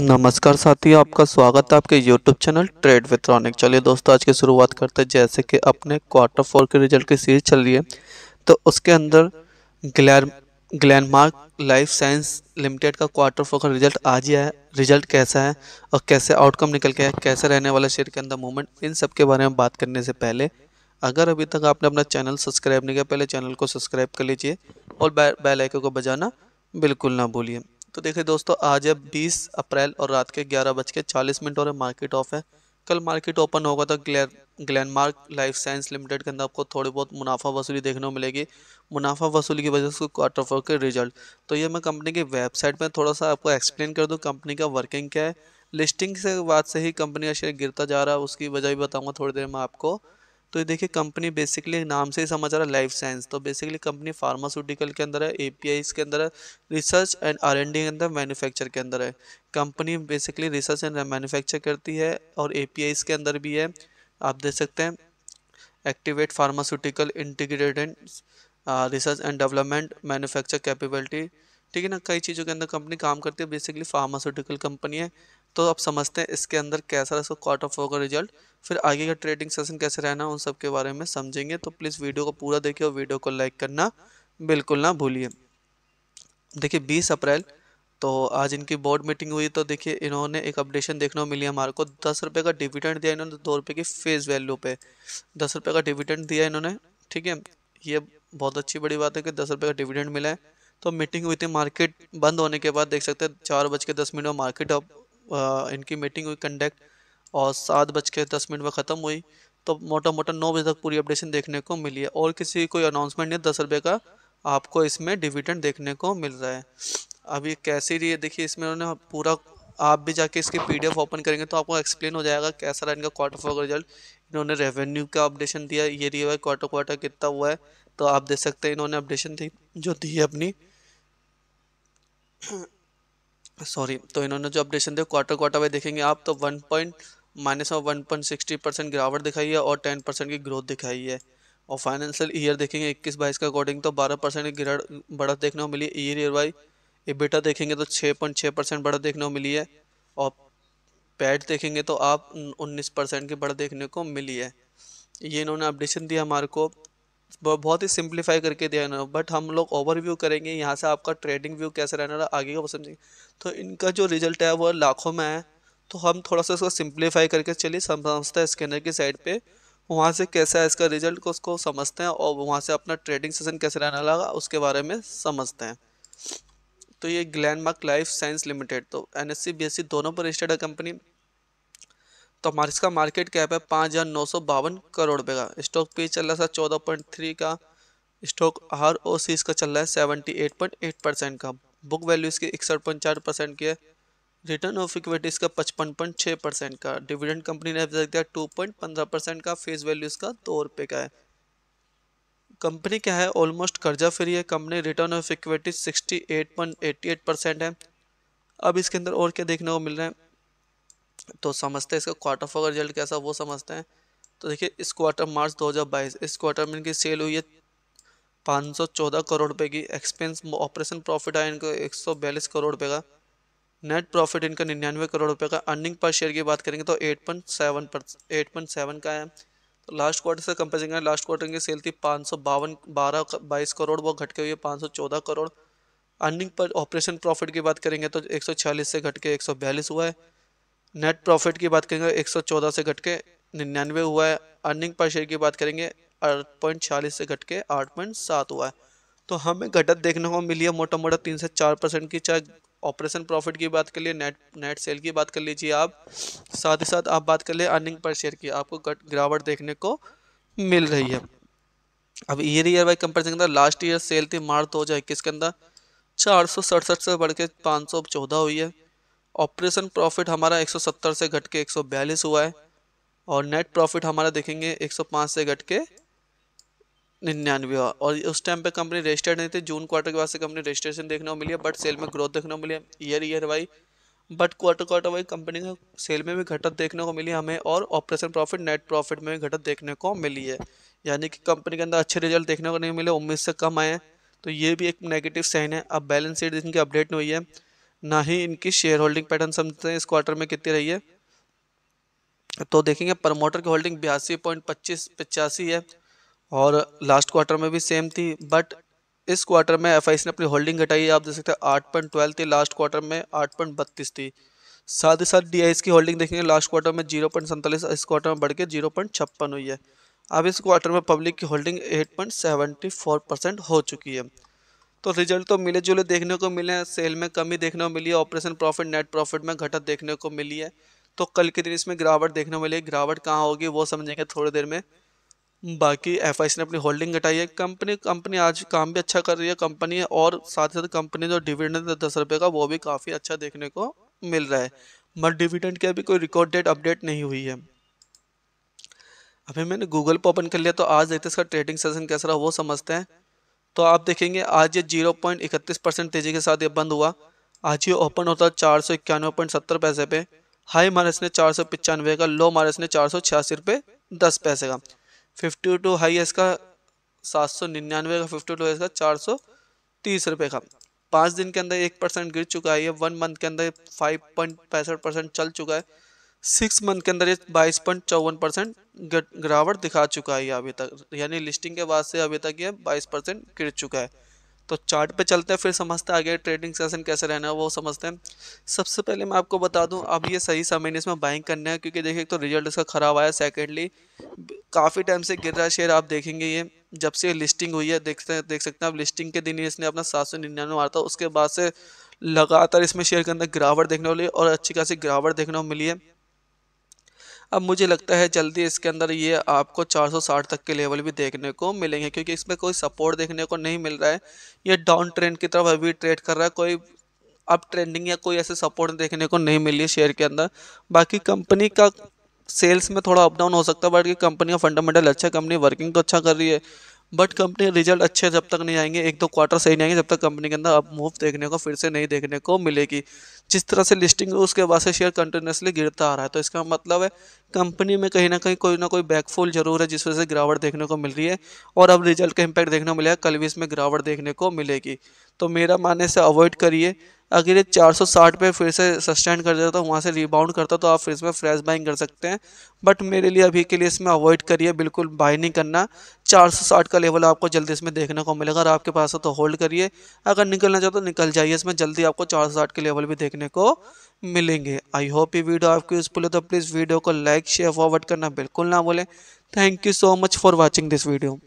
नमस्कार साथियों आपका स्वागत है आपके YouTube channel trade with Ronik चलिए दोस्तों आज की शुरुआत करते हैं जैसे कि अपने क्वार्टर फोर के रिजल्ट की सीरीज चल रही है तो उसके अंदर ग्लैर ग्लैंडमार्क लाइफ साइंस लिमिटेड का क्वार्टर फोर का रिजल्ट आज ही आया रिजल्ट कैसा है और कैसे आउटकम निकल के है कैसे रहने वाला शेयर के अंदर मूवमेंट इन सब के बारे में बात करने से पहले अगर अभी तक आपने अपना चैनल सब्सक्राइब नहीं किया पहले चैनल को सब्सक्राइब कर लीजिए और बैलाइकों को बजाना बिल्कुल ना भूलिए तो देखिए दोस्तों आज है बीस अप्रैल और रात के ग्यारह बज के चालीस मिनट और मार्केट ऑफ है कल मार्केट ओपन होगा तो ग्लैर ग्लैनमार्क लाइफ साइंस लिमिटेड के अंदर आपको थोड़ी बहुत मुनाफा वसूली देखने को मिलेगी मुनाफा वसूली की वजह से क्वार्टर फोर के रिजल्ट तो ये मैं कंपनी की वेबसाइट में थोड़ा सा आपको एक्सप्लेन कर दूँ कंपनी का वर्किंग क्या है लिस्टिंग से बाद से ही कंपनी का शेयर गिरता जा रहा है उसकी वजह भी बताऊँगा थोड़ी देर में आपको तो ये देखिए कंपनी बेसिकली नाम से ही समझ आ रहा है लाइफ साइंस तो बेसिकली कंपनी फार्मास्यूटिकल के अंदर है ए के अंदर है रिसर्च एंड आर के अंदर मैन्युफैक्चर के अंदर है company basically research and manufacture करती है और ए के अंदर भी है आप देख सकते हैं activate pharmaceutical integrated research and development manufacture capability ठीक है ना कई चीज़ों के अंदर कंपनी काम करती है बेसिकली फार्मास्यूटिकल कंपनी है तो आप समझते हैं इसके अंदर कैसा रहा इसका क्वार्टर फोर का रिजल्ट फिर आगे का ट्रेडिंग सेशन कैसे रहना उन सब के बारे में समझेंगे तो प्लीज़ वीडियो को पूरा देखिए और वीडियो को लाइक करना बिल्कुल ना भूलिए देखिए बीस अप्रैल तो आज इनकी बोर्ड मीटिंग हुई तो देखिए इन्होंने एक अपडेशन देखने को मिली हमारे को दस रुपये का डिविडेंड दिया इन्होंने दो रुपये की फेस वैल्यू पे दस रुपये का डिविडेंड दिया इन्होंने ठीक है ये बहुत अच्छी बड़ी बात है कि दस रुपये का डिविडेंड मिला है तो मीटिंग हुई थी मार्केट बंद होने के बाद देख सकते हैं चार बज के दस मिनट में मार्केट इनकी मीटिंग हुई कंडक्ट और सात बज के दस मिनट में ख़त्म हुई तो मोटा मोटा नौ बजे तक पूरी अपडेशन देखने को मिली है और किसी कोई अनाउंसमेंट नहीं दस रुपये का आपको इसमें डिविडेंड देखने को मिल रहा है अभी कैसे रही है देखिए इसमें उन्होंने पूरा आप भी जाके इसकी पीडीएफ ओपन करेंगे तो आपको एक्सप्लेन हो जाएगा कैसा रहा इनका क्वार्टर फोर का रिजल्ट इन्होंने रेवेन्यू का अपडेशन दिया ये रही है क्वार्टर क्वार्टर कितना हुआ है तो आप देख सकते हैं इन्होंने अपडेशन थी जो दी है अपनी सॉरी तो इन्होंने जो अपडेशन दिया क्वार्टर क्वार्टर वाइज देखेंगे आप तो one point minus of one point sixty percent गिरावट दिखाई है और टेन परसेंट की ग्रोथ दिखाई है और फाइनेंशियल ईयर देखेंगे इक्कीस बाईस के अकॉर्डिंग तो बारह परसेंट की गिरावट बढ़त देखने को मिली ईयर ईयर वाई इबिटा देखेंगे तो छः पॉइंट छः परसेंट बढ़त देखने को मिली है और पैड देखेंगे तो आप उन्नीस परसेंट की बढ़त देखने को मिली है ये इन्होंने अपडेशन दिया हमारे को बहुत ही सिंप्लीफाई करके दिया है बट हम लोग ओवरव्यू करेंगे यहाँ से आपका ट्रेडिंग व्यू कैसे रहना आगे का समझेंगे तो इनका जो रिजल्ट है वो लाखों में है तो हम थोड़ा सा इसको सिंप्लीफाई करके चलिए समझते हैं स्कैनर की साइड पे वहाँ से कैसा है इसका रिजल्ट को उसको समझते हैं और वहाँ से अपना ट्रेडिंग सेशन कैसे रहने लगा उसके बारे में समझते हैं तो ये ग्लैंडमार्क लाइफ साइंस लिमिटेड तो एन एस दोनों पर रजिस्टर्ड है कंपनी तो हमारे इसका मार्केट कैप है पाँच हज़ार नौ सौ बावन करोड़ रुपये का स्टॉक पी चल रहा था चौदह पॉइंट थ्री का स्टॉक आर ओ सी इसका चल रहा है seventy eight point eight percent का बुक वैल्यू इसकी इकसठ पॉइंट चार परसेंट की है रिटर्न ऑफ इक्विटी इसका पचपन पॉइंट छः परसेंट का डिविडेंड कंपनी ने दिया टू पॉइंट पंद्रह परसेंट का फेस वैल्यू इसका दो रुपये का है कंपनी क्या है ऑलमोस्ट कर्जा फ्री है company return of equity sixty eight point eighty eight percent है अब इसके अंदर और क्या देखने को मिल रहा है तो समझते हैं इसका क्वार्टर फोर का रिजल्ट कैसा वो समझते हैं तो देखिए इस क्वार्टर मार्च 2022 इस क्वार्टर में इनकी सेल हुई है 514 करोड़ रुपए की एक्सपेंस ऑपरेशन प्रॉफिट आया इनका एक करोड़ रुपए का नेट प्रॉफिट इनका निन्यानवे करोड़ रुपए का अर्निंग पर शेयर की बात करेंगे तो 8.7 पर सेवन का है तो लास्ट क्वार्टर से कंपेरिजन है लास्ट क्वार्टर की सेल थी पाँच सौ बावन बारह बाईस करोड़ वो घट के हुई है पाँच सौ चौदह करोड़ अर्निंग पर ऑपरेशन प्रॉफिट की बात करेंगे तो एक सौ छियालीस से घट के एक सौ बयालीस हुआ है नेट प्रॉफिट की बात करेंगे 114 से घट के निन्यानवे हुआ है अर्निंग पर शेयर की बात करेंगे आठ पॉइंट छियालीस से घट के आठ पॉइंट सात हुआ है तो हमें घटत देखने को मिली है मोटा मोटा तीन से चार परसेंट की चाहे ऑपरेशन प्रॉफिट की बात कर लिए नेट नेट सेल की बात कर लीजिए आप साथ ही साथ आप बात कर लिए अर्निंग पर शेयर की आपको घट गिरावट देखने को मिल रही है अब ईयर ईयर वाइज कंपेरिजन के अंदर लास्ट ईयर सेल थी मार्च दो हज़ार इक्कीस के अंदर चार सौ सड़सठ से बढ़ के पाँच सौ चौदह हुई है ऑपरेशन प्रॉफिट हमारा 170 से घट के एक हुआ है और नेट प्रॉफिट हमारा देखेंगे 105 से घट के निन्यानवे हुआ और उस टाइम पे कंपनी रजिस्टर्ड नहीं थी जून क्वार्टर के बाद से कंपनी रजिस्ट्रेशन देखने को मिली है बट सेल में ग्रोथ देखने को मिली है year year Y but quarter quarter Y company का सेल में भी घटत देखने को मिली हमें और ऑपरेशन प्रॉफिट नेट प्रॉफिट में भी घटत देखने को मिली है यानी कि कंपनी के अंदर अच्छे रिजल्ट देखने को नहीं मिले उम्मीद से कम आए तो ये भी एक नेगेटिव साइन है अब बैलेंस शीट जिनकी अपडेट हुई है ना ही इनकी शेयर होल्डिंग पैटर्न समझते हैं इस क्वार्टर में कितनी रही है तो देखेंगे प्रमोटर की होल्डिंग बयासी पॉइंट पच्चीस पचासी है और लास्ट क्वार्टर में भी सेम थी बट इस क्वार्टर में एफ ने अपनी होल्डिंग घटाई है आप देख सकते हैं आठ पॉइंट ट्वेल्व थी लास्ट क्वार्टर में आठ पॉइंट बत्तीस थी साथ ही साथ डी की होल्डिंग देखेंगे लास्ट क्वार्टर में जीरो पॉइंट सैंतालीस इस क्वार्टर में बढ़ के जीरो पॉइंट छप्पन हुई है अब इस क्वार्टर में पब्लिक की holding eight point seventy four percent हो चुकी है तो रिजल्ट तो मिले जुले देखने को मिले हैं सेल में कमी देखने को मिली है ऑपरेशन प्रॉफिट नेट प्रॉफिट में घटत देखने को मिली है तो कल के दिन इसमें गिरावट देखने को मिली गिरावट कहाँ होगी वो समझेंगे थोड़ी देर में बाकी एफ ने अपनी होल्डिंग घटाई है कंपनी कंपनी आज काम भी अच्छा कर रही है कंपनी है और साथ ही साथ कंपनी जो डिविडेंड है दस रुपये का वो भी काफ़ी अच्छा देखने को मिल रहा है मगर डिविडेंड की अभी कोई रिकॉर्ड डेट अपडेट नहीं हुई है अभी मैंने गूगल पर ओपन कर लिया तो आज देखते इसका ट्रेडिंग सेशन कैसा रहा वो समझते हैं तो आप देखेंगे आज ये जीरो पॉइंट इकतीस परसेंट तेजी के साथ ये बंद हुआ आज ये ओपन होता चार सौ इक्यानवे पॉइंट सत्तर पैसे पे हाई माइनस ने चार सौ पिचानवे का लो माइनस ने चार सौ छियासी रुपये दस पैसे का फिफ्टी टू हाई इसका सात सौ निन्यानवे का फिफ्टी टू इसका चार सौ तीस रुपये का पाँच दिन के अंदर एक परसेंट गिर चुका है ये वन मंथ के अंदर फाइव पॉइंट पैंसठ परसेंट चल चुका है सिक्स मंथ के अंदर ये बाईस पॉइंट चौवन परसेंट गिरावट दिखा चुका है अभी तक यानी लिस्टिंग के बाद से अभी तक ये बाईस परसेंट गिर चुका है तो चार्ट पे चलते हैं फिर समझते हैं आगे ट्रेडिंग सेशन कैसे रहना है वो समझते हैं सबसे पहले मैं आपको बता दूं अब ये सही समय नहीं इसमें बाइंग करना है क्योंकि देखिए तो रिजल्ट इसका ख़राब आया सेकेंडली काफ़ी टाइम से गिर रहा है शेयर आप देखेंगे ये जब से लिस्टिंग हुई है देखते हैं देख सकते हैं आप लिस्टिंग के दिन ही इसने अपना सात सौ निन्यानवे मारा था उसके बाद से लगातार इसमें शेयर के अंदर गिरावट देखने को मिली और अच्छी खासी गिरावट देखने को मिली है अब मुझे लगता है जल्दी इसके अंदर ये आपको 460 तक के लेवल भी देखने को मिलेंगे क्योंकि इसमें कोई सपोर्ट देखने को नहीं मिल रहा है ये डाउन ट्रेंड की तरफ अभी ट्रेड कर रहा है कोई अब ट्रेंडिंग या कोई ऐसे सपोर्ट देखने को नहीं मिली है शेयर के अंदर बाकी कंपनी का सेल्स में थोड़ा अपडाउन हो सकता है बट कंपनी का फंडामेंटल अच्छा कंपनी वर्किंग तो अच्छा कर रही है बट कंपनी रिजल्ट अच्छे जब तक नहीं आएंगे एक दो क्वार्टर सही नहीं आएंगे जब तक कंपनी के अंदर अब मूव देखने को फिर से नहीं देखने को मिलेगी जिस तरह से लिस्टिंग है उसके बाद से शेयर कंटिन्यूसली गिरता आ रहा है तो इसका मतलब है कंपनी में कहीं ना कहीं कोई ना कोई बैकफॉल जरूर है जिस वजह से गिरावट देखने को मिल रही है और अब रिजल्ट का इम्पैक्ट देखने को मिलेगा कल भी इसमें गिरावट देखने को मिलेगी तो मेरा मानने से अवॉइड करिए अगर ये 460 पे फिर से सस्टेंड कर देता तो वहाँ से रिबाउंड करता तो आप फिर इसमें फ्रेश बाइंग कर सकते हैं बट मेरे लिए अभी के लिए इसमें अवॉइड करिए बिल्कुल बाई नहीं करना 460 का लेवल आपको जल्दी इसमें देखने को मिलेगा अगर आपके पास हो तो होल्ड करिए अगर निकलना चाहते तो निकल जाइए इसमें जल्दी आपको चार के लेवल भी देखने को मिलेंगे आई होप ये वीडियो आपको यूजफुल है तो प्लीज़ वीडियो को लाइक शेयर फॉरवर्ड करना बिल्कुल ना बोलें thank you so much for watching this video